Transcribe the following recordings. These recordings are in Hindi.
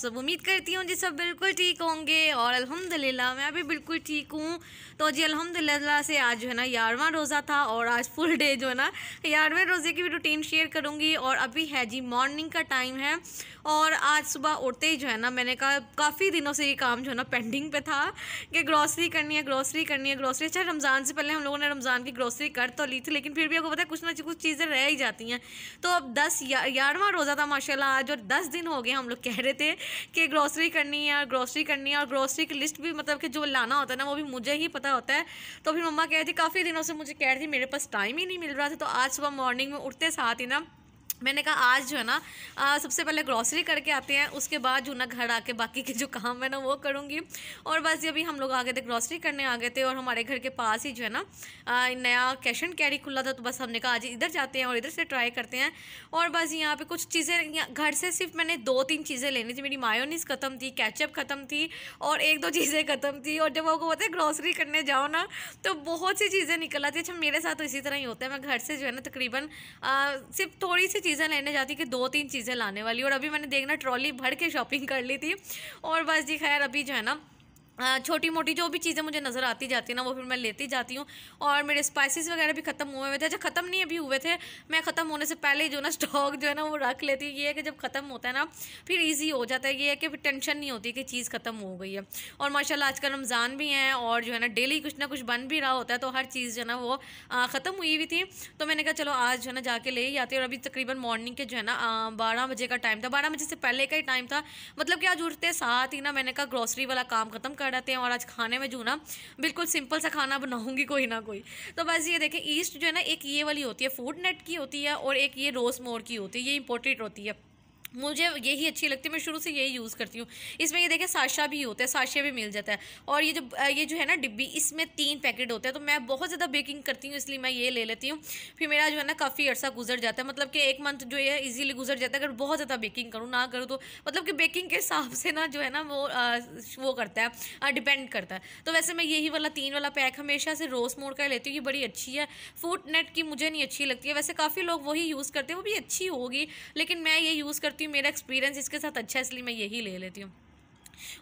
सब उम्मीद करती हूँ जी सब बिल्कुल ठीक होंगे और अल्हम्दुलिल्लाह मैं भी बिल्कुल ठीक हूँ तो जी अल्हम्दुलिल्लाह से आज जो है ना ग्यारहवा रोज़ा था और आज फुल डे जो है ना ग्यारहवें रोज़े की भी रूटीन शेयर करूँगी और अभी है जी मॉर्निंग का टाइम है और आज सुबह उठते ही जो है ना मैंने कहा काफ़ी दिनों से ये काम जो है ना पेंडिंग पे था कि ग्रॉसरी करनी है ग्रॉसरी करनी है ग्रॉसरी अच्छा रमज़ान से पहले हम लोगों ने रमज़ान की ग्रॉसरी कर तो ली थी लेकिन फिर भी आपको पता है कुछ ना कुछ चीज़ें रह ही जाती हैं तो अब दस ग्यारहवा रोज़ा था माशाला आज और दस दिन हो गए हम लोग कह रहे थे कि ग्रॉसरी करनी है और ग्रॉसरी करनी है और ग्रॉसरी की लिस्ट भी मतलब कि जो लाना होता है ना वो भी मुझे ही पता होता है तो फिर मम्मा कह रही थी काफ़ी दिनों से मुझे कह रही थी मेरे पास टाइम ही नहीं मिल रहा था तो आज सुबह मॉर्निंग में उठते साथ ही ना मैंने कहा आज जो है ना आ, सबसे पहले ग्रॉसरी करके आते हैं उसके बाद जो ना घर आके बाकी के जो काम है ना वो करूँगी और बस अभी हम लोग आ गए थे ग्रॉसरी करने आ गए थे और हमारे घर के पास ही जो है ना आ, नया कैश एंड कैरी खुला था तो बस हमने कहा आज इधर जाते हैं और इधर से ट्राई करते हैं और बस यहाँ पर कुछ चीज़ें घर से सिर्फ मैंने दो तीन चीज़ें लेनी थी मेरी मायोनीस ख़त्म थी कैचअप ख़त्म थी और एक दो चीज़ें ख़त्म थी और जब आपको पता है ग्रॉसरी करने जाओ ना तो बहुत सी चीज़ें निकल आती है अच्छा मेरे साथ तो इसी तरह ही होता है मैं घर से जो है ना तकरीबन सिर्फ थोड़ी सी चीज़ें लेने जाती कि दो तीन चीज़ें लाने वाली और अभी मैंने देखना ट्रॉली भर के शॉपिंग कर ली थी और बस जी खैर अभी जो है ना छोटी मोटी जो भी चीज़ें मुझे नज़र आती जाती है ना वो फिर मैं लेती जाती हूँ और मेरे स्पाइसेस वगैरह भी ख़त्म हुए हुए थे अच्छा ख़त्म नहीं अभी हुए थे मैं ख़त्म होने से पहले ही जो ना स्टॉक जो है ना वो रख लेती हूँ ये है कि जब ख़त्म होता है ना फिर ईजी हो जाता है ये है कि फिर टेंशन नहीं होती कि चीज़ ख़त्म हो गई है और माशाला आजकल रमज़ान भी हैं और जो है ना डेली कुछ ना कुछ बन भी रहा होता है तो हर चीज़ जो है ना वो ख़त्म हुई हुई थी तो मैंने कहा चलो आज जो है ना जाके ले ही आती और अभी तकरीबन मॉर्निंग के जो है ना बारह बजे का टाइम था बारह बजे से पहले का ही टाइम था मतलब कि आज उठते साथ ही ना मैंने कहा ग्रॉसरी वाला काम ख़त्म कर कर रहते हैं और आज खाने में जो ना बिल्कुल सिंपल सा खाना बनाऊंगी कोई ना कोई तो बस ये देखें ईस्ट जो है ना एक ये वाली होती है फूड नेट की होती है और एक ये रोस मोर की होती है ये इंपॉर्टेंट होती है मुझे यही अच्छी लगती है मैं शुरू से यही यूज़ करती हूँ इसमें ये देखें साशा भी होता है साशे भी मिल जाता है और ये जो ये जो है ना डिब्बी इसमें तीन पैकेट होता है तो मैं बहुत ज़्यादा बेकिंग करती हूँ इसलिए मैं ये ले लेती हूँ फिर मेरा जो है ना काफ़ी अर्सा गुजर जाता है मतलब कि एक मंथ जो है ईजिली गुजर जाता है अगर बहुत ज़्यादा बेकिंग करूँ ना करूँ तो मतलब कि बेकिंग के हिसाब से ना जो है ना वो आ, वो करता है डिपेंड करता है तो वैसे मैं यही वाला तीन वाला पैक हमेशा से रोज़ मोड़ कर लेती हूँ ये बड़ी अच्छी है फूड नेट की मुझे नहीं अच्छी लगती है वैसे काफ़ी लोग वही यूज़ करते हैं वो भी अच्छी होगी लेकिन मैं ये यूज़ करती हूँ मेरा एक्सपीरियंस इसके साथ अच्छा है इसलिए मैं यही ले लेती हूँ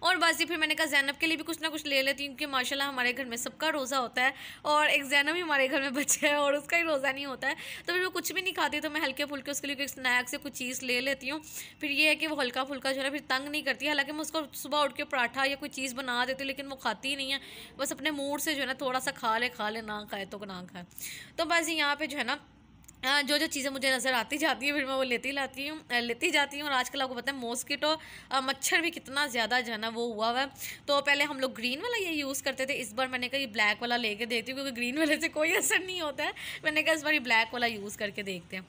और बस ये फिर मैंने कहा जैनब के लिए भी कुछ ना कुछ ले लेती हूँ क्योंकि माशाल्लाह हमारे घर में सबका रोज़ा होता है और एक जैनब ही हमारे घर में बच्चा है और उसका ही रोज़ा नहीं होता है तो फिर वो कुछ भी नहीं खाती तो मैं हल्के फुल्के उसके लिए स्नैक्स या कुछ चीज़ ले लेती हूँ फिर ये है कि वो हल्का फुल्का जो है फिर तंग नहीं करती हालांकि मैं उसको सुबह उठ के पराठा या कोई चीज़ बना देती हूँ लेकिन वो खाती ही नहीं है बस अपने मूड से जो है ना थोड़ा सा खा ले खा ले ना खाए तो ना खाए तो बस यहाँ पर जो है ना जो जो चीज़ें मुझे नज़र आती जाती हैं फिर मैं वो लेती लाती हूँ लेती जाती हूँ और आजकल आपको पता है मॉस्किटो मच्छर भी कितना ज़्यादा जो है ना वो हुआ हुआ है तो पहले हम लोग ग्रीन वाला ये यूज़ करते थे इस बार मैंने कहा ये ब्लैक वाला लेके देखती हूँ क्योंकि ग्रीन वाले से कोई असर नहीं होता है मैंने कहा इस बार ये ब्लैक वाला यूज़ करके देखते हैं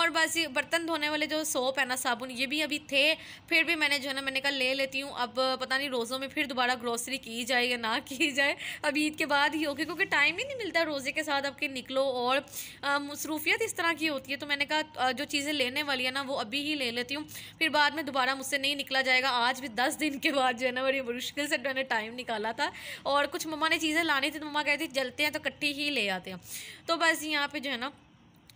और बस ये बर्तन धोने वाले जो सोप है ना साबुन ये भी अभी थे फिर भी मैंने जो है ना मैंने कहा ले लेती हूँ अब पता नहीं रोज़ों में फिर दोबारा ग्रोसरी की जाए या ना की जाए अब ईद के बाद ही होगी क्योंकि टाइम ही नहीं मिलता रोज़े के साथ आपके निकलो और मसरूफियत इस तरह की होती है तो मैंने कहा जो चीज़ें लेने वाली है ना वो अभी ही ले लेती हूँ फिर बाद में दोबारा मुझसे नहीं निकला जाएगा आज भी दस दिन के बाद जो है ना बड़ी मुश्किल से मैंने टाइम निकाला था और कुछ मम्मा ने चीज़ें लानी थी तो मम्मा कहती चलते हैं तो कट्ठी ही ले आते हैं तो बस यहाँ पर जो है ना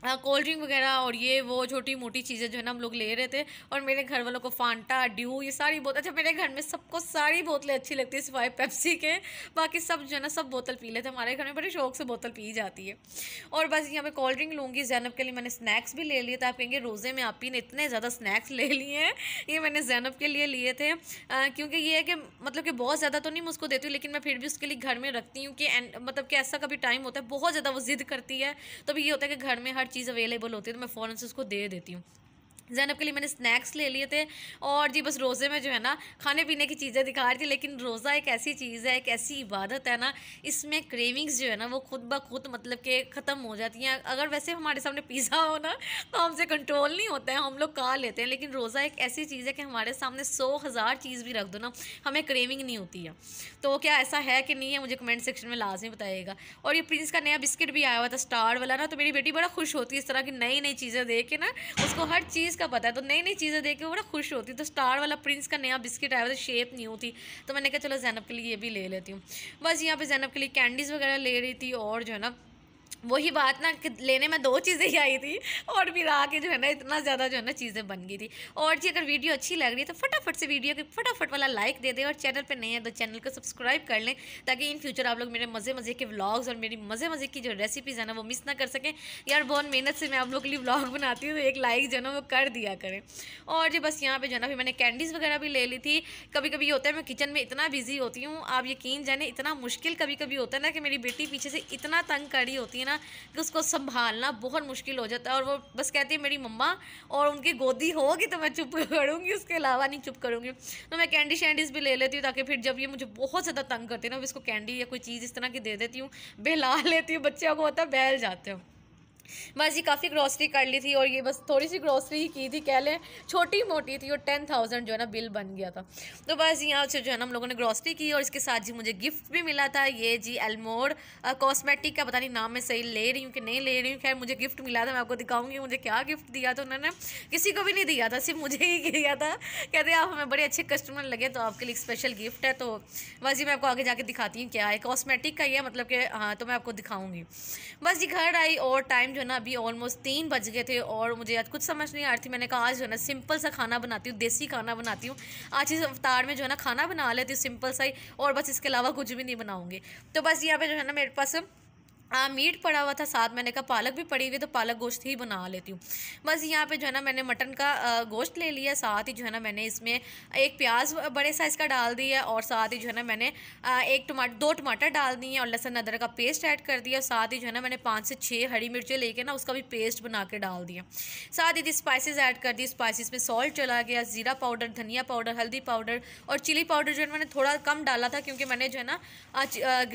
कोल्ड ड्रिंक वगैरह और ये वो छोटी मोटी चीज़ें जो है ना हम लोग ले रहे थे और मेरे घर वालों को फांटा ड्यू ये सारी बोतल अच्छा मेरे घर में सबको सारी बोतलें अच्छी लगती है सिवाय पेप्सी के बाकी सब जो है ना सब बोतल पी लेते हमारे घर में बड़े शौक से बोतल पी जाती है और बस यहाँ पर कोल्ड ड्रिंक लूँगी जैनब के लिए मैंने स्नैक्स भी ले लिए थे आप कहेंगे रोज़े में आप ही ने इतने ज़्यादा स्नैक्स ले लिए हैं ये मैंने जैनब के लिए लिए थे क्योंकि ये है कि मतलब कि बहुत ज़्यादा तो नहीं मैं उसको देती हूँ लेकिन मैं फिर भी उसके लिए घर में रखती हूँ कि मतलब कि ऐसा कभी टाइम होता है बहुत ज़्यादा वो ज़िद करती है तो भी ये होता है कि घर में हर चीज़ अवेलेबल होती है तो मैं फ़ौरन से उसको दे देती हूँ जैनब के लिए मैंने स्नैक्स ले लिए थे और जी बस रोज़े में जो है ना खाने पीने की चीज़ें दिखा रही थी लेकिन रोज़ा एक ऐसी चीज़ है एक ऐसी इबादत है ना इसमें क्रेविंग्स जो है ना वो खुद ब खुद मतलब के ख़त्म हो जाती हैं अगर वैसे हमारे सामने पिज़्ज़ा हो ना तो हमसे कंट्रोल नहीं होता है हम लोग खा लेते हैं लेकिन रोज़ा एक ऐसी चीज़ है कि हमारे सामने सौ हज़ार चीज़ भी रख दो ना हमें क्रेविंग नहीं होती है तो क्या ऐसा है कि नहीं है मुझे कमेंट सेक्शन में लाजमी बताइएगा और ये प्रिंस का नया बिस्किट भी आया हुआ था स्टार वाला ना तो मेरी बेटी बड़ा खुश होती है इस तरह की नई नई चीज़ें देख के ना उसको हर चीज़ का पता है तो नई नई चीज़ें देख के वो बड़ा खुश होती तो स्टार वाला प्रिंस का नया बिस्किट आया था शेप तो नहीं होती तो मैंने कहा चलो जैनब के लिए ये भी ले लेती हूँ बस यहाँ पर जैनब के लिए कैंडीज़ वगैरह ले रही थी और जो है ना वही बात ना लेने में दो चीज़ें ही आई थी और फिर आके जो है ना इतना ज़्यादा जो है ना चीज़ें बन गई थी और जी अगर वीडियो अच्छी लग रही है तो फटाफट से वीडियो के फटाफट वाला लाइक दे दें और चैनल पे नहीं है तो चैनल को सब्सक्राइब कर लें ताकि इन फ्यूचर आप लोग मेरे मज़े मज़े के व्लाग्स और मेरी मज़े मज़े की जो रेसिपीज़ है ना वो मिस ना कर सकें यार बहुत मेहनत से मैं आप लोग के लिए ब्लॉग बनाती हूँ तो एक लाइक जो है ना वो कर दिया करें और जी बस यहाँ पर जो है ना फिर मैंने कैंडीज़ वगैरह भी ले ली थी कभी कभी होता है मैं किचन में इतना बिजी होती हूँ आप यकीन जाने इतना मुश्किल कभी कभी होता है ना कि मेरी बेटी पीछे से इतना तंग करी होती है ना कि उसको संभालना बहुत मुश्किल हो जाता है और वो बस कहती है मेरी मम्मा और उनकी गोदी होगी तो मैं चुप करूँगी उसके अलावा नहीं चुप करूँगी तो मैं कैंडी शैंडीज़ भी ले लेती हूँ ताकि फिर जब ये मुझे बहुत ज़्यादा तंग करती है ना इसको कैंडी या कोई चीज़ इस तरह की दे देती हूँ बहला लेती हूँ बच्चे को होता है बहल जाते हो बस ये काफ़ी ग्रॉसरी कर ली थी और ये बस थोड़ी सी ग्रॉसरी ही की थी कह लें छोटी मोटी थी और टेन थाउजेंड जो है ना बिल बन गया था तो बस यहाँ से जो है ना हम लोगों ने ग्रॉसरी की और इसके साथ जी मुझे गिफ्ट भी मिला था ये जी एलमोर कॉस्मेटिक का पता नहीं नाम मैं सही ले रही हूँ कि नहीं ले रही हूँ खैर मुझे गिफ्ट मिला था मैं आपको दिखाऊंगी मुझे क्या गिफ्ट दिया था उन्होंने किसी को भी नहीं दिया था सिर्फ मुझे ही दिया था कहते आप हमें बड़े अच्छे कस्टमर लगे तो आपके लिए स्पेशल गिफ्ट है तो बस जी मैं आपको आगे जाके दिखाती हूँ क्या है कॉस्मेटिक का ही है मतलब कि हाँ तो मैं आपको दिखाऊँगी बस जी घर आई और टाइम जो है ना अभी ऑलमोस्ट तीन बज गए थे और मुझे आज कुछ समझ नहीं आ रही थी मैंने कहा आज जो है ना सिंपल सा खाना बनाती हूँ देसी खाना बनाती हूँ आज इस अवतार में जो है ना खाना बना लेती हूँ सिंपल सा ही और बस इसके अलावा कुछ भी नहीं बनाऊँगी तो बस यहाँ पर जो है ना मेरे पास आ, मीट पड़ा हुआ था साथ मैंने कहा पालक भी पड़ी हुई तो पालक गोश्त ही बना लेती हूँ बस यहाँ पे जो है ना मैंने मटन का गोश्त ले लिया साथ ही जो है ना मैंने इसमें एक प्याज बड़े साइज़ का डाल दिया और साथ ही जो है ना मैंने एक टमाटर दो टमाटर डाल दिए और लहसुन अदरक का पेस्ट ऐड कर दिया और साथ ही जो है ना मैंने पाँच से छः हरी मिर्चें लेके ना उसका भी पेस्ट बना के डाल दिया साथ ही स्पाइसिस ऐड कर दी स्पाइसिस में सॉल्ट चला गया ज़ीरा पाउडर धनिया पाउडर हल्दी पाउडर और चिली पाउडर जो है मैंने थोड़ा कम डाला था क्योंकि मैंने जो है ना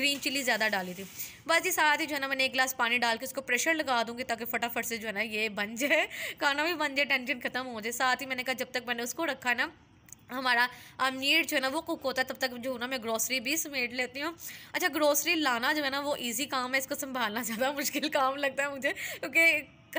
ग्रीन चिली ज़्यादा डाली थी बस ये साथ ही जो है ना मैंने एक गिलास पानी डाल के उसको प्रेशर लगा दूंगी ताकि फटाफट से जो है ना ये बन जाए खाना भी बन जाए टेंशन ख़त्म हो जाए साथ ही मैंने कहा जब तक मैंने उसको रखा ना हमारा अमीर जो है ना वो कुक होता है तब तक जो है ना मैं ग्रोसरी भी समेट लेती हूँ अच्छा ग्रोसरी लाना जो है ना वो ईजी काम है इसको संभालना ज़्यादा मुश्किल काम लगता है मुझे क्योंकि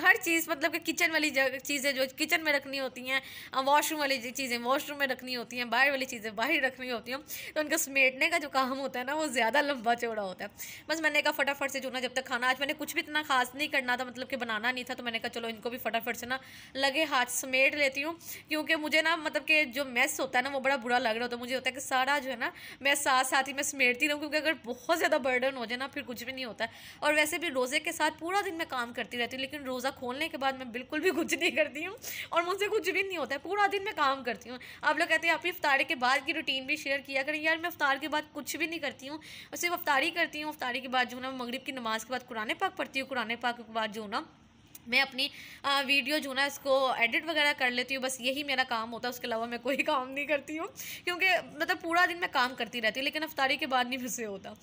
हर चीज़ मतलब कि किचन वाली चीज़ें जो किचन में रखनी होती हैं वॉशरूम वाली चीज़ें वॉशरूम में रखनी होती हैं बाहर वाली चीज़ें बाहर रखनी होती हैं तो उनका समेटने का जो काम होता है ना वो ज़्यादा लंबा चौड़ा होता है बस मैंने कहा फटाफट से जो ना जब तक खाना आज मैंने कुछ भी इतना खास नहीं करना था मतलब कि बनाना नहीं था तो मैंने कहा चलो इनको भी फटाफट से ना लगे हाथ समेट लेती हूँ क्योंकि मुझे ना मतलब कि जो मैस होता है ना वो बड़ा बुरा लग रहा होता है मुझे होता है कि सारा जो है ना मैं साथ साथ ही मैं समेटती रहूँ क्योंकि अगर बहुत ज़्यादा बर्डन हो जाए ना फिर कुछ भी नहीं होता और वैसे भी रोज़े के साथ पूरा दिन मैं काम करती रहती हूँ लेकिन रोज रोज़ा खोलने के बाद मैं बिल्कुल भी कुछ नहीं करती हूँ और मुझसे कुछ भी नहीं होता है पूरा दिन मैं काम करती हूँ आप लोग कहते हैं आप अफ्तारी के बाद की रूटीन भी शेयर किया करें यार मैं अफ्तार के बाद कुछ भी नहीं करती हूँ सिर्फ अफ्तारी करती हूँ अफ्तारी के बाद जो है ना मगरब की नमाज़ के बाद कुरने पाक पढ़ती हूँ कुरने पाक के बाद जो ना मैं अपनी आ, वीडियो जो ना इसको एडिट वगैरह कर लेती हूँ बस यही मेरा काम होता है उसके अलावा मैं कोई काम नहीं करती हूँ क्योंकि मतलब पूरा दिन मैं काम करती रहती हूँ लेकिन अफ्तारी के बाद नहीं मुझसे होता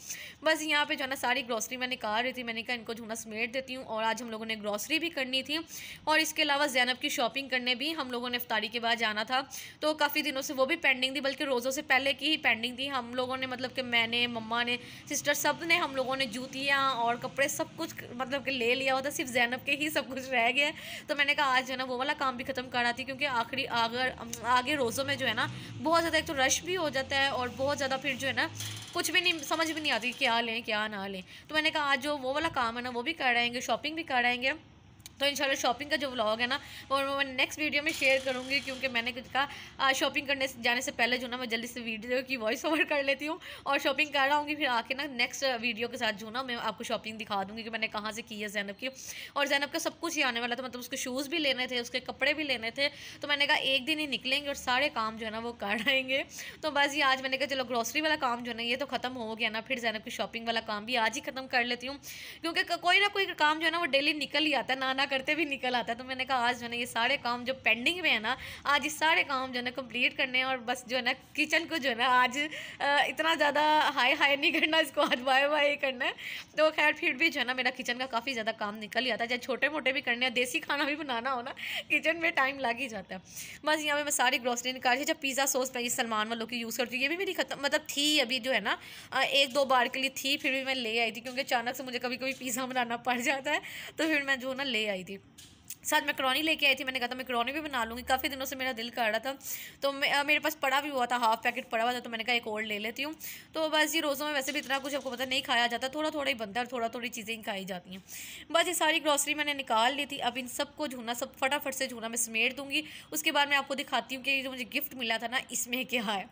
बस यहाँ पे जो ना सारी ग्रॉसरी मैं निकाल रही थी मैंने कहा इनको जो ना समेट देती हूँ और आज हम लोगों ने ग्रॉसरी भी करनी थी और इसके अलावा जैनब की शॉपिंग करने भी हम लोगों ने अफ्तारी के बाद जाना था तो काफ़ी दिनों से वो भी पेंडिंग थी बल्कि रोज़ों से पहले की ही पेंडिंग थी हम लोगों ने मतलब कि मैंने मम्मा ने सिस्टर सब ने हम लोगों ने जूतियाँ और कपड़े सब कुछ मतलब कि ले लिया होता सिर्फ जैनब के ही सब कुछ रह गया है तो मैंने कहा आज जो है ना वो वाला काम भी ख़त्म करना थी क्योंकि आखिरी अगर आगे रोज़ों में जो है ना बहुत ज़्यादा एक तो रश भी हो जाता है और बहुत ज़्यादा फिर जो है ना कुछ भी नहीं समझ भी नहीं आती क्या लें क्या ना लें तो मैंने कहा आज जो वो वाला काम है ना वो भी कराएँगे शॉपिंग भी कराएँगे तो इन शॉपिंग का जो व्लॉग है ना वो मैं नेक्स्ट वीडियो में शेयर करूँगी क्योंकि मैंने कुछ कहा शॉपिंग करने जाने से पहले जो ना मैं जल्दी से वीडियो की वॉइस ओवर कर लेती हूँ और शॉपिंग कर रहा हूँ फिर आके ना नेक्स्ट वीडियो के साथ जो ना मैं आपको शॉपिंग दिखा दूँगी कि मैंने कहाँ से की है जैनब की और जैनब का सब कुछ ही आने वाला था मतलब उसके शूज़ भी लेने थे उसके कपड़े भी लेने थे तो मैंने कहा एक दिन ही निकलेंगे और सारे काम जो है ना वो कर आएंगे तो बस ये आज मैंने कहा चलो ग्रॉसरी वाला काम जो है ना ये तो ख़त्म हो गया ना फिर जैनब की शॉपिंग वाला काम भी आज ही ख़त्म कर लेती हूँ क्योंकि कोई ना कोई काम जो है ना वो डेली निकल ही आता है ना ना करते भी निकल आता है तो मैंने कहा आज जो है ना ये सारे काम जो पेंडिंग में है ना आज ये सारे काम जो है ना कम्प्लीट करने हैं और बस जो है ना किचन को जो है ना आज इतना ज़्यादा हाई हाई नहीं करना इसको आज बाय बाय करना है तो खैर फिर भी जो है ना मेरा किचन का काफ़ी ज़्यादा काम निकल ही आता है चाहे छोटे मोटे भी करने हैं देसी खाना भी बनाना हो ना किचन में टाइम लग ही जाता है बस यहाँ पर मैं सारी ग्रॉसरी निकाल रही जब पिज़्ज़ा सॉस मैं सलमान वालों की यूज़ करती हूँ ये भी मेरी खत्म मतलब थी अभी जो है ना एक दो बार के लिए थी फिर भी मैं ले आई थी क्योंकि अचानक से मुझे कभी कभी पिज़्ज़ा बनाना पड़ जाता है तो फिर मैं जो ना ले आई थी साथ मैक्रोनी लेके आई थी मैंने कहा था मैक्रोनी भी बना लूँगी काफ़ी दिनों से मेरा दिल कर रहा था तो मेरे पास पड़ा भी हुआ था हाफ पैकेट पड़ा हुआ था तो मैंने कहा एक और ले लेती हूँ तो बस ये रोज़ों में वैसे भी इतना कुछ आपको पता नहीं खाया जाता थोड़ा थोड़ा ही बनता है थोड़ा थोड़ी चीज़ें ही खाई जाती हैं बस ये सारी ग्रॉसरी मैंने निकाल ली थी अब इन सबको झूना सब फटाफट से झूना मैं समेट दूँगी उसके बाद मैं आपको दिखाती हूँ कि जो मुझे गिफ्ट मिला था ना इसमें क्या है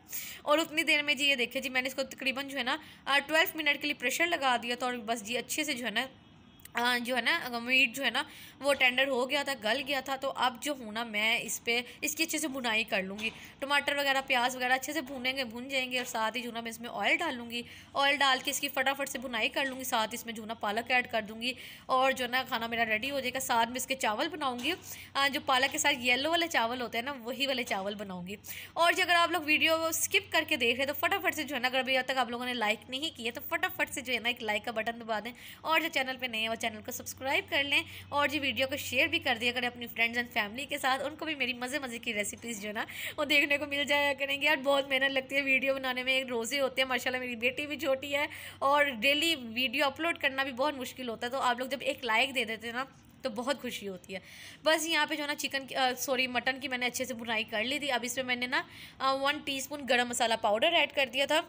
और उतनी देर में जी ये देखे जी मैंने इसको तकरीबन जो है ना ट्वेल्व मिनट के लिए प्रेशर लगा दिया था और बस जी अच्छे से जो है ना जो है ना मीट जो है ना वो टेंडर हो गया था गल गया था तो अब जो हूँ ना मैं इस पर इसकी अच्छे से भुनाई कर लूँगी टमाटर वगैरह प्याज वगैरह अच्छे से भुनेंगे भुन जाएंगे और साथ ही जो ना मैं इसमें ऑयल डाल लूँगी ऑयल डाल के इसकी फटाफट से भुनाई कर लूँगी साथ इसमें जो ना पालक ऐड कर दूँगी और जो ना खाना मेरा रेडी हो जाएगा साथ में इसके चावल बनाऊँगी जो पालक के साथ येलो वाले चावल होते हैं ना वही वाले चावल बनाऊँगी और जो अगर आप लोग वीडियो स्किप करके देख रहे तो फटाफट से जो है ना अगर अभी तक आप लोगों ने लाइक नहीं किया तो फटाफट से जो है ना एक लाइक का बटन दबा दें और जो चैनल पर नए चैनल को सब्सक्राइब कर लें और जी वीडियो को शेयर भी कर दिया करें अपनी फ्रेंड्स एंड फैमिली के साथ उनको भी मेरी मज़े मज़े की रेसिपीज़ जो ना वो देखने को मिल जाया करेंगे यार बहुत मेहनत लगती है वीडियो बनाने में एक रोज़े होते हैं माशाला मेरी बेटी भी छोटी है और डेली वीडियो अपलोड करना भी बहुत मुश्किल होता है तो आप लोग जब एक लाइक दे देते हैं ना तो बहुत खुशी होती है बस यहाँ पे जो ना चिकन सॉरी मटन की मैंने अच्छे से बुनाई कर ली थी अब इसमें मैंने ना आ, वन टीस्पून गरम मसाला पाउडर ऐड कर दिया था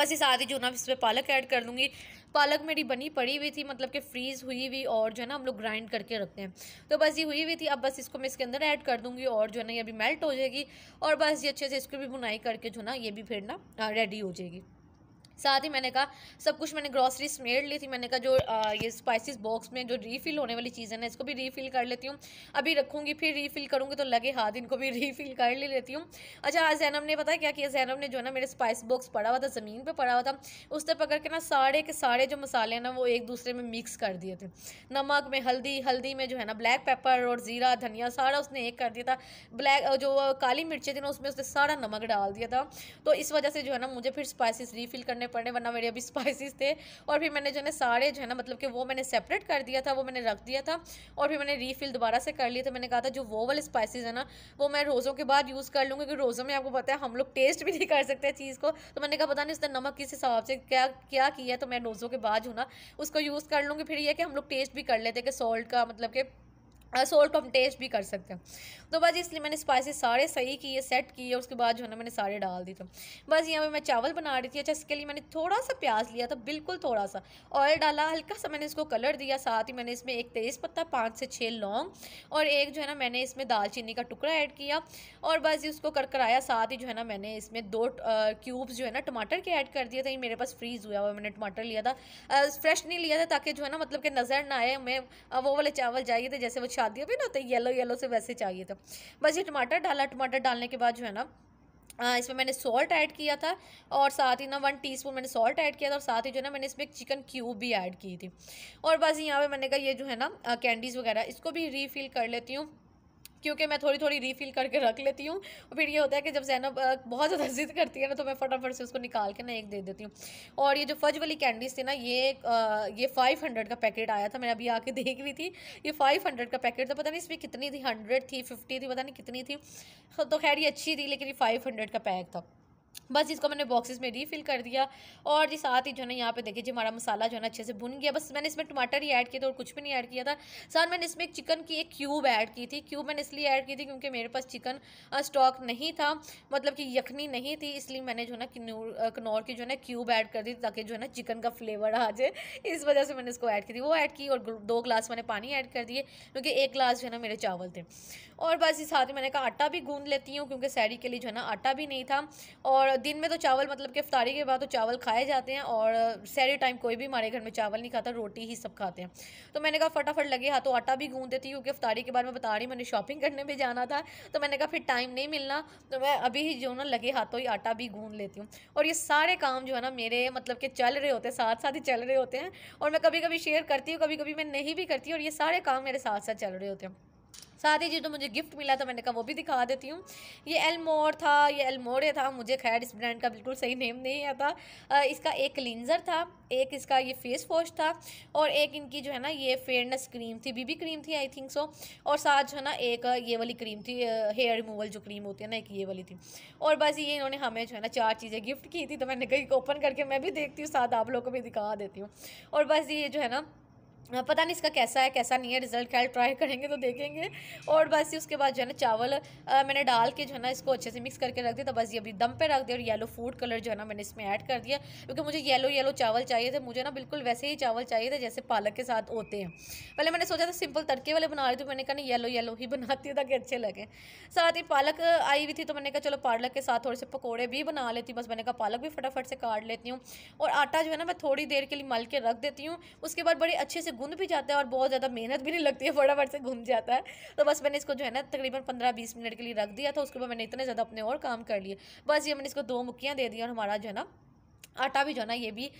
बस इस साथ जो ना इसमें पालक ऐड कर दूँगी पालक मेरी बनी पड़ी हुई थी मतलब कि फ्रीज़ हुई हुई और जो है ना हम लोग ग्राइंड करके रखते हैं तो बस ये हुई हुई थी अब बस इसको मैं इसके अंदर ऐड कर दूँगी और जो है ना ये अभी मेल्ट हो जाएगी और बस ये अच्छे से इसको भी बुनाई करके जो ना ये भी फिर ना रेडी हो जाएगी साथ ही मैंने कहा सब कुछ मैंने ग्रॉसरी स्मेड ली थी मैंने कहा जो आ, ये स्पाइसेस बॉक्स में जो रीफिल होने वाली चीज़ें ना इसको भी रीफिल कर लेती हूँ अभी रखूँगी फिर रीफिल करूँगी तो लगे हाथ इनको भी रीफिल कर ले लेती हूँ अच्छा जैनब ने पता क्या किया जैनब ने जो है ना मेरे स्पाइस बॉक्स पड़ा हुआ था ज़मीन पर पड़ा हुआ था उस पर पकड़ के ना सारे के सारे जो मसाले ना वो एक दूसरे में मिक्स कर दिए थे नमक में हल्दी हल्दी में जो है ना ब्लैक पेपर और ज़ीरा धनिया सारा उसने एक कर दिया था ब्लैक जो काली मिर्चें थी ना उसमें उसने सारा नमक डाल दिया था तो इस वजह से जो है ना मुझे फिर स्पाइसिस रीफिल करने करने पड़े वरना मेरे अभी स्पाइसिस थे और फिर मैंने जो है सारे जो है ना मतलब कि वो मैंने सेपरेट कर दिया था वो मैंने रख दिया था और फिर मैंने रीफिल दोबारा से कर लिया था मैंने कहा था जो वो वाले स्पाइसिस है ना वो मैं रोज़ों के बाद यूज़ कर लूँगी क्योंकि रोज़ों में आपको पता है हम लोग टेस्ट भी नहीं कर सकते चीज़ को तो मैंने कहा पता नहीं उसने नमक किस हिसाब से क्या क्या किया तो मैं रोज़ों के बाद जो ना उसको यूज़ कर लूँगी फिर यह कि हम लोग टेस्ट भी कर लेते कि सॉल्ट का मतलब कि सोल्ट को हम टेस्ट भी कर सकते हैं तो बस इसलिए मैंने स्पाइसेस सारे सही किए सेट किए उसके बाद जो है ना मैंने सारे डाल दिए थे तो। बस यहाँ पे मैं चावल बना रही थी अच्छा इसके लिए मैंने थोड़ा सा प्याज लिया था बिल्कुल थोड़ा सा ऑयल डाला हल्का सा मैंने इसको कलर दिया साथ ही मैंने इसमें एक तेज़ पत्ता पाँच से छः लौंग और एक जो है ना मैंने इसमें दालचीनी का टुकड़ा ऐड किया और बस ये उसको कर कराया साथ ही जो है ना मैंने इसमें दो क्यूब्स जो है ना टमाटर के ऐड कर दिए थे मेरे पास फ्रीज़ हुआ हुआ मैंने टमाटर लिया था फ्रेश नहीं लिया था ताकि जो है ना मतलब कि नज़र ना आए मैं वो वाले चावल जाइए थे जैसे वो बता दिया भी ना होता येलो येलो से वैसे चाहिए था बस ये टमाटर डाला टमाटर डालने के बाद जो है ना इसमें मैंने सॉल्ट ऐड किया था और साथ ही ना वन टीस्पून मैंने सॉल्ट ऐड किया था और साथ ही जो है ना मैंने इसमें एक चिकन क्यूब भी ऐड की थी और बस यहाँ पे मैंने कहा ये जो है ना कैंडीज़ वगैरह इसको भी रीफिल कर लेती हूँ क्योंकि मैं थोड़ी थोड़ी रीफिल करके रख लेती हूँ और फिर ये होता है कि जब जैनब बहुत ज़्यादा जिद करती है ना तो मैं फटाफट से उसको निकाल के ना एक दे देती हूँ और ये जो फज वाली कैंडीज़ थी ना ये ये फाइव हंड्रेड का पैकेट आया था मैंने अभी आके देख भी थी ये फाइव हंड्रेड का पैकेट था पता नहीं इसमें कितनी थी हंड्रेड थी फिफ्टी थी पता नहीं कितनी थी तो खैर ये अच्छी थी लेकिन ये फाइव हंड्रेड का पैक था बस इसको मैंने बॉक्सेस में रीफिल कर दिया और जी साथ ही जो है ना यहाँ पे देखिए जी हमारा मसाला जो है ना अच्छे से भुन गया बस मैंने इसमें टमाटर ही ऐड किया था और कुछ भी नहीं ऐड किया था सर मैंने इसमें एक चिकन की एक क्यूब ऐड की थी क्यूब मैंने इसलिए ऐड की थी क्योंकि मेरे पास चिकन स्टॉक नहीं था मतलब कि यखनी नहीं थी इसलिए मैंने जो है ना कनौर की जो है ना क्यूब ऐड कर दी ताकि जो है ना चिकन का फ्लेवर आ जाए इस वजह से मैंने इसको ऐड की थी वो ऐड की और दो ग्लास मैंने पानी ऐड कर दिए क्योंकि एक ग्लास जो है ना मेरे चावल थे और बस इस साथ में मैंने कहा आटा भी गूंद लेती हूँ क्योंकि सैरी के लिए जो है ना आटा भी नहीं था और दिन में तो चावल मतलब कि अफ्तारी के बाद तो चावल खाए जाते हैं और सैरी टाइम कोई भी हमारे घर में चावल नहीं खाता रोटी ही सब खाते हैं तो मैंने कहा फटाफट लगे हाथों तो आटा भी गूँध देती हूँ क्योंकि अफ्तारी के बाद मैं बता रही मैंने शॉपिंग करने भी जाना था तो मैंने कहा फिर टाइम नहीं मिलना तो मैं अभी ही जो ना लगे हाथों ही आटा भी गूँध लेती हूँ और ये सारे काम जो है ना मेरे मतलब के चल रहे होते हैं साथ साथ ही चल रहे होते हैं और मैं कभी कभी शेयर करती हूँ कभी कभी मैं नहीं भी करती और ये सारे काम मेरे साथ साथ चल रहे होते हैं ही चीज़ तो मुझे गिफ्ट मिला तो मैंने कहा वो भी दिखा देती हूँ ये एलमोर था ये एलमोरे था मुझे खैर इस ब्रांड का बिल्कुल सही नेम नहीं आता इसका एक क्लिनज़र था एक इसका ये फेस वॉश था और एक इनकी जो है ना ये फेयरनेस क्रीम थी बीबी क्रीम थी आई थिंक सो और साथ जो है ना एक ये वाली क्रीम थी हेयर रिमूवल जो क्रीम होती है ना एक ये वाली थी और बस ये इन्होंने हमें जो है ना चार चीज़ें गिफ्ट की थी तो मैंने कहीं ओपन करके मैं भी देखती हूँ साथ आप लोग को भी दिखा देती हूँ और बस ये जो है ना पता नहीं इसका कैसा है कैसा नहीं है रिज़ल्ट ख्याल ट्राई करेंगे तो देखेंगे और बस उसके बाद जो है ना चावल आ, मैंने डाल के जो है ना इसको अच्छे से मिक्स करके रख दिया तो बस ये अभी दम पे रख दिया और येलो फूड कलर जो है ना मैंने इसमें ऐड कर दिया क्योंकि मुझे येलो येलो चावल चाहिए थे मुझे ना बिल्कुल वैसे ही चावल चाहिए थे जैसे पालक के साथ होते हैं पहले मैंने सोचा था सिंपल तड़के वाले बना रही थी तो मैंने कहा ना येलो येलो ही बनाती है ताकि अच्छे लगे साथ ही पालक आई हुई थी तो मैंने कहा चलो पालक के साथ थोड़े से पकौड़े भी बना लेती हूँ बस मैंने कहा पालक भी फटाफट से काट लेती हूँ और आटा जो है ना मैं थोड़ी देर के लिए मल के रख देती हूँ उसके बाद बड़े अच्छे से गुंद भी जाता है और बहुत ज़्यादा मेहनत भी नहीं लगती है फटाफट से घूम जाता है तो बस मैंने इसको जो है ना तकरीबन पंद्रह बीस मिनट के लिए रख दिया था उसके बाद मैंने इतने ज़्यादा अपने और काम कर लिए बस ये मैंने इसको दो मुक्कियाँ दे दी और हमारा जो है ना आटा भी जो है ना ये भी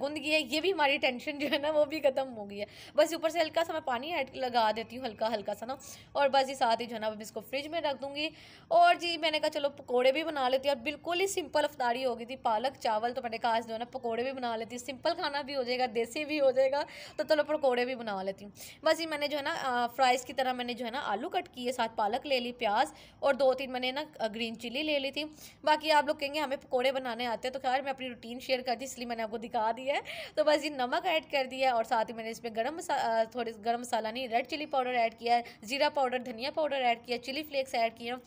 गूंद गई है ये भी हमारी टेंशन जो है ना वो भी खत्म हो गई है बस ऊपर से हल्का सा मैं पानी ऐड लगा देती हूँ हल्का हल्का सा ना और बस ये साथ ही जो है ना अब इसको फ्रिज में रख दूँगी और जी मैंने कहा चलो पकौड़े भी बना लेती हूँ और बिल्कुल ही सिंपल अफतारी हो गई थी पालक चावल तो मैंने कहा जो है ना पकौड़े भी बना लेती हूँ सिंपल खाना भी हो जाएगा देसी भी हो जाएगा तो चलो पकौड़े भी बना लेती हूँ बस ये मैंने जो है ना फ्राइज़ की तरह मैंने जो है ना आलू कट किए साथ पालक ले ली प्याज और दो तीन मैंने ना ग्रीन चिली ले ली थी बाकी आप लोग कहेंगे हमें पकौड़े बनाने आते हैं तो खैर मैं अपनी रूटीन स्क्रीन शेयर दी इसलिए मैंने आपको दिखा दिया है तो बस ये नमक ऐड कर दिया और साथ ही मैंने इसमें गर्म थोड़ी थोड़े गर्म मसाला नहीं रेड चिली पाउडर ऐड किया ज़ीरा पाउडर धनिया पाउडर ऐड किया चिली फ्लेक्स ऐड किया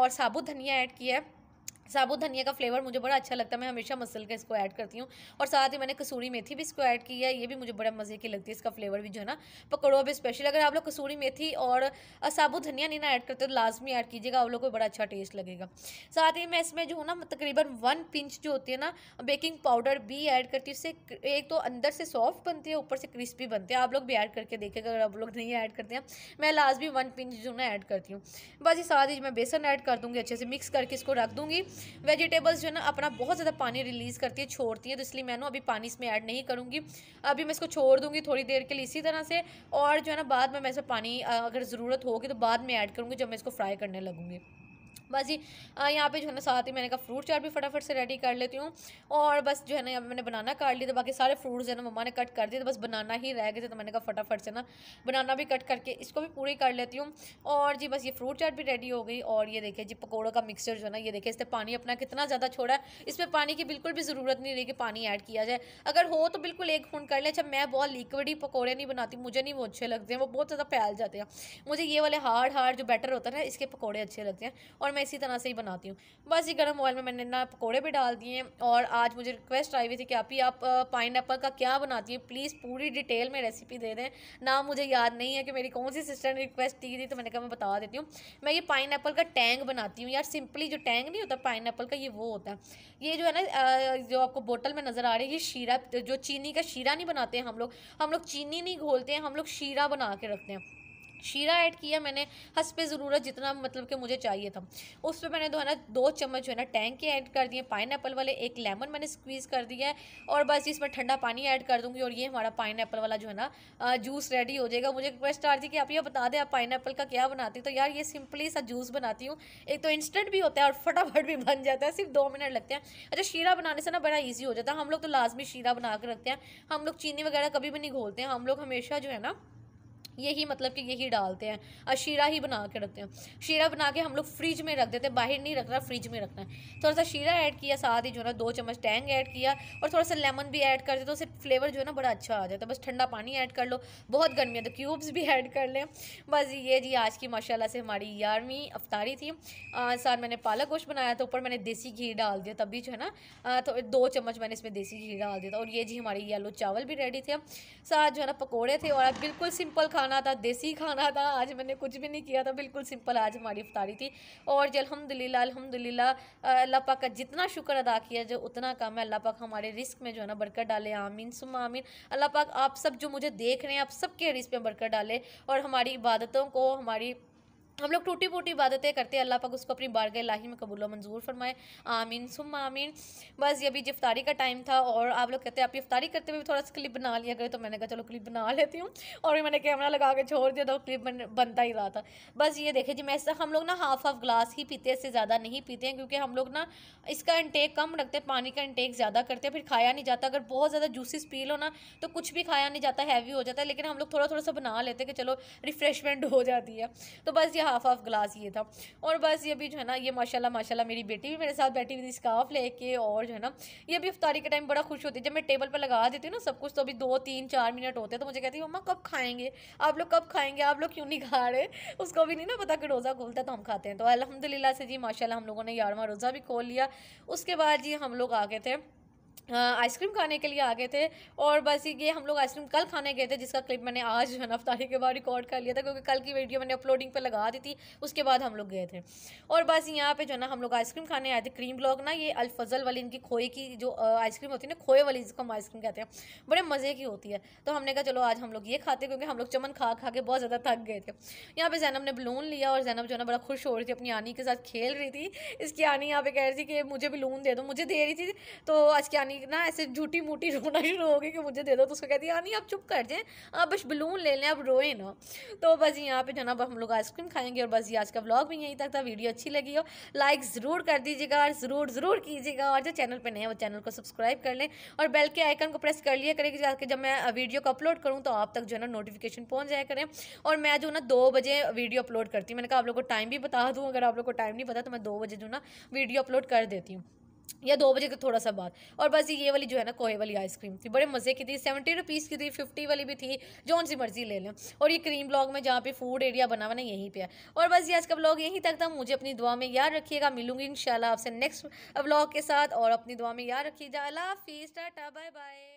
और साबुत धनिया ऐड किया है साबुत धनिया का फ्लेवर मुझे बड़ा अच्छा लगता है मैं हमेशा मसल का इसको ऐड करती हूँ और साथ ही मैंने कसूरी मेथी भी इसको ऐड की है ये भी मुझे बड़ा मज़े की लगती है इसका फ्लेवर भी जो है ना पकौड़ों भी स्पेशल अगर आप लोग कसूरी मेथी और साबुत धनिया नहीं ना ऐड करते तो लाजमी ऐड कीजिएगा आप लोग को बड़ा अच्छा टेस्ट लगेगा साथ ही मैं इसमें जो है ना तकरीबन वन पिंच जो होती है ना बेकिंग पाउडर भी ऐड करती हूँ इससे एक तो अंदर से सॉफ्ट बनती है ऊपर से क्रिस्पी बनती है आप लोग भी ऐड करके देखेगा अगर आप लोग नहीं ऐड करते हैं मैं लाजमी वन पिंच जो ना ऐड करती हूँ बस ये साथ ही मैं बेसन ऐड कर दूँगी अच्छे से मिक्स करके इसको रख दूँगी वेजिटेबल्स जो है ना अपना बहुत ज़्यादा पानी रिलीज़ करती है छोड़ती है तो इसलिए मैं ना अभी पानी इसमें ऐड नहीं करूँगी अभी मैं इसको छोड़ दूँगी थोड़ी देर के लिए इसी तरह से और जो है ना बाद में मैं इसमें पानी अगर ज़रूरत होगी तो बाद में ऐड करूँगी जब मैं इसको फ्राई करने लगूँगी बस जी यहाँ पे जो है ना साथ ही मैंने कहा फ्रूट चाट भी फटाफट से रेडी कर लेती हूँ और बस जो है ना यहाँ मैंने बनाना काट लिया तो बाकी सारे फ्रूट्स है ना मम्मा ने कट कर दिए तो बस बनाना ही रह गए थे तो मैंने कहा फटाफट से ना बनाना भी कट करके इसको भी पूरी कर लेती हूँ और जी बस ये फ्रूट चाट भी रेडी हो गई और ये देखिए जी पकौड़ों का मिक्सचर जो है ना ये देखिए इससे पानी अपना कितना ज़्यादा छोड़ा है इसमें पानी की बिल्कुल भी ज़रूरत नहीं रही कि पानी ऐड किया जाए अगर हो तो बिल्कुल एक खून कर लें अच्छा मैं बहुत लिक्विड ही पकौड़े नहीं बनाती मुझे नहीं वो अच्छे लगते हैं वो बहुत ज़्यादा फैल जाते हैं मुझे ये वाले हार्ड हार्ड जो बैटर होता है ना इसके पकौड़े अच्छे लगते हैं और मैं इसी तरह से ही बनाती हूँ बस ये गर्म ऑयल में मैंने ना पकौड़े भी डाल दिए और आज मुझे रिक्वेस्ट आई हुई थी कि आप ही आप पाइन का क्या बनाती हैं प्लीज़ पूरी डिटेल में रेसिपी दे दें ना मुझे याद नहीं है कि मेरी कौन सी सिस्टर ने रिक्वेस्ट की थी तो मैंने कहा मैं बता देती हूँ मैं ये पाइन का टैंग बनाती हूँ यार सिंपली जो टैंग नहीं होता पाइन का ये वो होता है ये जो है ना जो आपको बोटल में नज़र आ रही है ये शीरा जो चीनी का शीरा नहीं बनाते हैं हम लोग हम लोग चीनी नहीं घोलते हैं हम लोग शीरा बना के रखते हैं शीरा ऐड किया मैंने हंस पे ज़रूरत जितना मतलब कि मुझे चाहिए था उस पर मैंने जो है ना दो चम्मच जो है ना टैंक के ऐड कर दिए पाइन वाले एक लेमन मैंने स्क्वीज़ कर दिया है और बस इसमें ठंडा पानी ऐड कर दूँगी और ये हमारा पाइन वाला जो है ना जूस रेडी हो जाएगा मुझे रिक्वेस्ट आ रही थी कि आप ये बता दें आप पाइन का क्या बनाती हूँ तो यार ये सिंपली सा जूस बनाती हूँ एक तो इंस्टेंट भी होता है और फटाफट भी बन जाता है सिर्फ दो मिनट लगते हैं अच्छा शीरा बनाने से ना बड़ा ईजी हो जाता है हम लोग तो लाजमी शीरा बना कर रखते हैं हम लोग चीनी वगैरह कभी भी नहीं घोलते हैं हम लोग हमेशा जो है ना यही मतलब कि यही डालते हैं और शीरा ही बना के रखते हैं शीरा बना के हम लोग फ्रिज में रख देते हैं बाहर नहीं रखना फ्रिज में रखना है थोड़ा सा शीरा ऐड किया साथ ही जो है ना दो चम्मच टैंग ऐड किया और थोड़ा सा लेमन भी ऐड कर देते तो उससे फ्लेवर जो है ना बड़ा अच्छा आ जाता है बस ठंडा पानी ऐड कर लो बहुत गर्मी है तो क्यूब्स भी ऐड कर लें बस ये जी आज की माशाला से हमारी ग्यारहवीं अफ्तारी थी साथ मैंने पालक गोश्त बनाया था ऊपर मैंने देसी घी डाल दिया तभी जो है ना तो दो चम्मच मैंने इसमें देसी घी डाल दिया था और ये जी हमारे येलो चावल भी रेडी थे साथ जो है ना पकौड़े थे और आप बिल्कुल सिंपल खा खाना था देसी खाना था आज मैंने कुछ भी नहीं किया था बिल्कुल सिंपल आज हमारी अफ्तारी थी और जो अलहमदिल्ला अलहमदिल्ला अल्लाह पाक का जितना शुक्र अदा किया जो उतना कम है अल्लाह पाक हमारे रिस्क में जो है ना बरकत डाले आमीन सुम आमीन अल्लाह पाक आप सब जो मुझे देख रहे हैं आप सबके रिस्क में बरकत डाले और हमारी इबादतों को हमारी हम लोग टूटी फूटी इबादतें करते हैं अल्लाह पाक उसको अपनी बारग लाही में कबूल मंजूर फरमाए आमीन सुम आमीन बस ये अभी जफ्तारी का टाइम था और आप लोग कहते हैं आप इफ्तारी करते हुए भी थोड़ा सा क्लिप बना लिया गए तो मैंने कहा चलो क्लिप बना लेती हूँ और भी मैंने कैमरा लगा के छोड़ दिया तो क्लिप बन, बनता ही रहा था बस ये देखे जी मैं इस हम लोग ना हाफ हाफ ग्लास ही पीते हैं इससे ज़्यादा नहीं पीते हैं क्योंकि हम लोग ना इसका इंटेक कम रखते हैं पानी का इंटेक ज़्यादा करते हैं फिर खाया नहीं जाता अगर बहुत ज़्यादा जूसेस पी लो ना तो कुछ भी खाया नहीं जाता हैवी हो जाता है लेकिन हम लोग थोड़ा थोड़ा सा बना लेते हैं कि चलो रिफ्रेशमेंट हो जाती है तो बस ये हाफ हाफ ग्लास ये था और बस ये भी जो है ना ये माशाल्लाह माशाल्लाह मेरी बेटी भी मेरे साथ बैठी हुई थी स्काफ लेके और जो है ना ये भी अफ्तारी के टाइम बड़ा खुश होती है जब मैं टेबल पर लगा देती हूँ ना सब कुछ तो अभी दो तीन चार मिनट होते तो मुझे कहती है मम्मा कब खाएंगे आप लोग कब खाएंगे आप लोग क्यों नहीं खा रहे उसको भी नहीं ना पता कि रोज़ा खुलता तो हम खाते हैं तो अलहमदिल्ला से जी माशाला हम लोगों ने यारवा रोज़ा भी खोल लिया उसके बाद जी हम लोग आ गए थे आइसक्रीम खाने के लिए आ गए थे और बस ये हम लोग आइसक्रीम कल खाने गए थे जिसका क्लिप मैंने आज जो है अफ्तारी के बाद रिकॉर्ड कर लिया था क्योंकि कल की वीडियो मैंने अपलोडिंग पे लगा दी थी उसके बाद हम लोग गए थे और बस यहाँ पे जो है ना हम लोग आइसक्रीम खाने आए थे क्रीम ब्लॉक ना ये अलफजल वाली इनकी खोए की जो आइसक्रीम होती है ना खोए वाली जिसको हम आइसक्रीम कहते हैं बड़े मज़े की होती है तो हमने कहा चलो आज हम लोग ये खाते क्योंकि हम लोग चमन खा खा के बहुत ज़्यादा थक गए थे यहाँ पर जैनब ने बलून लिया और जैनब जो है ना बड़ा खुश हो रही थी अपनी आनी के साथ खेल रही थी इसकी आनी यहाँ पे कह रही थी कि मुझे बलून दे दो मुझे दे रही थी तो आज की आनी रानी ना ऐसे झूठी मूठी रोना शुरू हो गई कि मुझे दे दो तो उसको कहती है रानी आप चुप कर जाएँ आप बस बलून ले लें आप रोए ना तो बस यहाँ पे जनाब हम लोग आइसक्रीम खाएंगे और बस ये आज का ब्लॉग भी यहीं तक था वीडियो अच्छी लगी हो लाइक ज़रूर कर दीजिएगा और ज़रूर ज़रूर कीजिएगा और जो चैनल पर नहीं है वो चैनल को सब्सक्राइब कर लें और बेल के आइकन को प्रेस कर लिया करें कि जब मैं वीडियो को अपलोड करूँ तो आप तक जो है ना नोटिफिकेशन पहुँच जाया करें और मैं जो ना दो बजे वीडियो अपलोड करती हूँ मैंने कहा आप लोग को टाइम भी बता दूँ अगर आप लोग को टाइम नहीं पता तो मैं दो बजे जो ना वीडियो अपलोड कर देती हूँ या दो बजे का थोड़ा सा बाद और बस ये वाली जो है ना कोहे वाली आइसक्रीम थी बड़े मज़े की थी सेवेंटी रुपीज़ की थी फिफ्टी वाली भी थी जौन सी मर्जी ले लें और ये क्रीम ब्लॉग में जहाँ पे फूड एरिया बना हुआ ना यहीं पे है और बस ये आज का ब्लॉग यहीं तक था मुझे अपनी दुआ में याद रखिएगा मिलूंगी इन आपसे नेक्स्ट ब्लॉग के साथ और अपनी दुआ में याद रखिएगा अला हाफिज़ टाटा बाय बाय